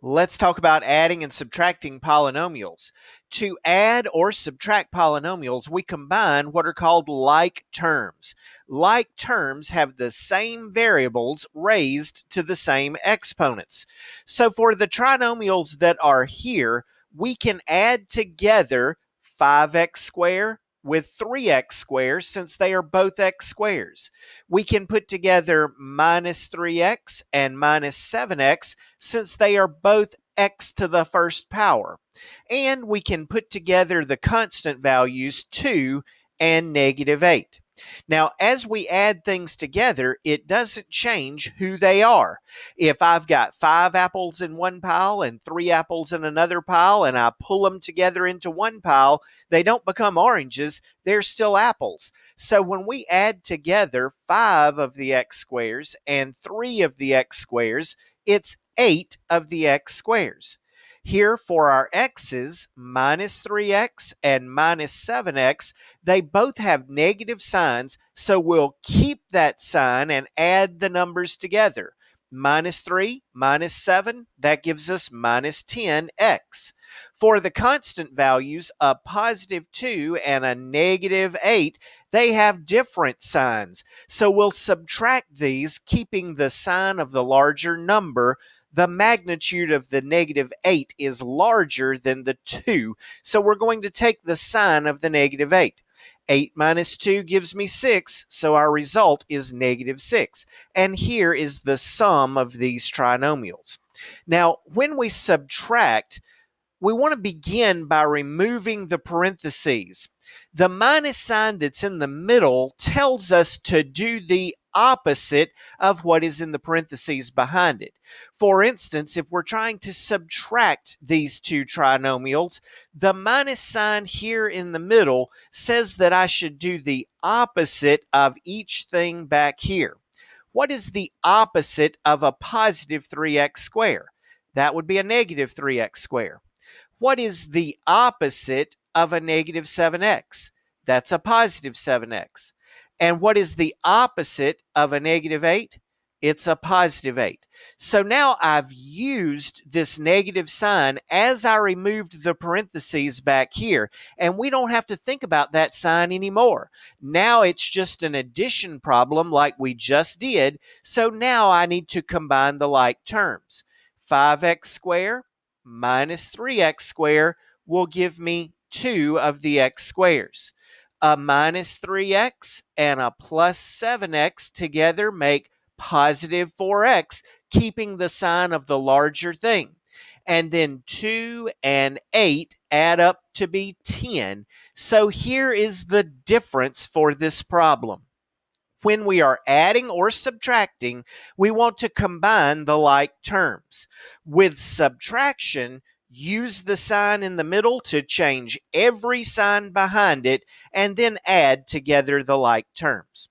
Let's talk about adding and subtracting polynomials. To add or subtract polynomials, we combine what are called like terms. Like terms have the same variables raised to the same exponents. So for the trinomials that are here, we can add together 5x squared with 3x squared since they are both x squares, We can put together minus 3x and minus 7x since they are both x to the first power. And we can put together the constant values 2 and negative 8. Now, as we add things together, it doesn't change who they are. If I've got five apples in one pile and three apples in another pile, and I pull them together into one pile, they don't become oranges, they're still apples. So when we add together five of the x squares and three of the x squares, it's eight of the x squares. Here for our x's, minus 3x and minus 7x, they both have negative signs, so we'll keep that sign and add the numbers together. Minus 3, minus 7, that gives us minus 10x. For the constant values, a positive 2 and a negative 8, they have different signs. So we'll subtract these, keeping the sign of the larger number the magnitude of the negative 8 is larger than the 2. So we're going to take the sign of the negative 8. 8 minus 2 gives me 6, so our result is negative 6. And here is the sum of these trinomials. Now, when we subtract, we want to begin by removing the parentheses. The minus sign that's in the middle tells us to do the opposite of what is in the parentheses behind it. For instance, if we're trying to subtract these two trinomials, the minus sign here in the middle says that I should do the opposite of each thing back here. What is the opposite of a positive 3x squared? That would be a negative 3x squared. What is the opposite of a negative 7x? That's a positive 7x. And what is the opposite of a negative 8? It's a positive 8. So now I've used this negative sign as I removed the parentheses back here, and we don't have to think about that sign anymore. Now it's just an addition problem like we just did, so now I need to combine the like terms. 5x squared minus 3x squared will give me 2 of the x squares a minus 3x and a plus 7x together make positive 4x, keeping the sign of the larger thing. And then 2 and 8 add up to be 10. So here is the difference for this problem. When we are adding or subtracting, we want to combine the like terms. With subtraction, use the sign in the middle to change every sign behind it, and then add together the like terms.